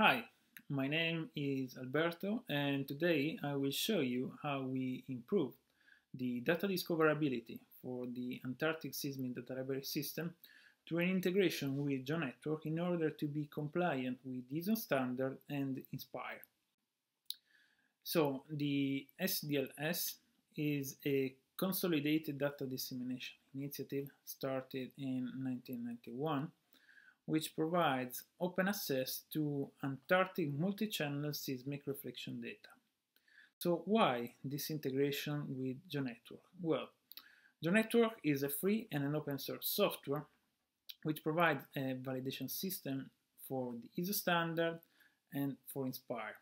Hi, my name is Alberto and today I will show you how we improved the data discoverability for the Antarctic Seismic Data Library System through an integration with GeoNetwork in order to be compliant with ISO standard and INSPIRE. So the SDLS is a consolidated data dissemination initiative started in 1991 which provides open access to Antarctic multi-channel seismic reflection data. So why this integration with GeoNetwork? Well, GeoNetwork is a free and an open source software which provides a validation system for the ISO standard and for Inspire.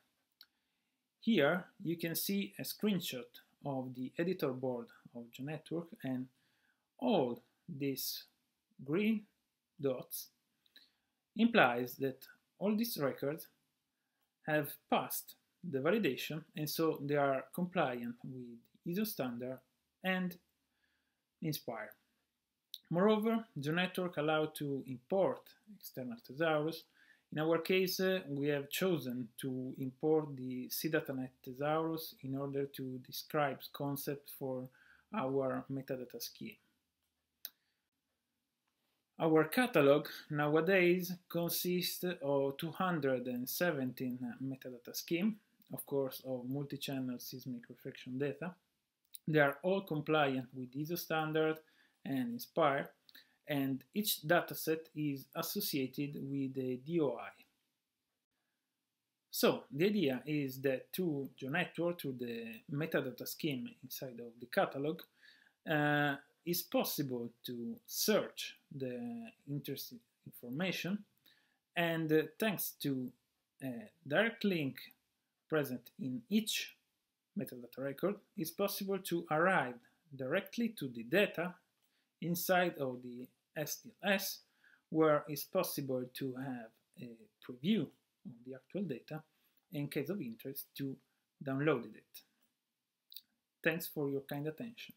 Here you can see a screenshot of the editor board of GeoNetwork and all these green dots implies that all these records have passed the validation and so they are compliant with ISO standard and Inspire. Moreover, the network allowed to import external thesaurus. In our case, uh, we have chosen to import the CDataNet thesaurus in order to describe concept for our metadata scheme. Our catalog nowadays consists of 217 metadata schemes, of course of multi-channel seismic reflection data. They are all compliant with ISO standard and INSPIRE, and each dataset is associated with a DOI. So the idea is that through all through the metadata scheme inside of the catalog, uh, it's possible to search the interesting information and uh, thanks to a uh, direct link present in each metadata record, it's possible to arrive directly to the data inside of the STLS, where it's possible to have a preview of the actual data in case of interest to download it. Thanks for your kind attention.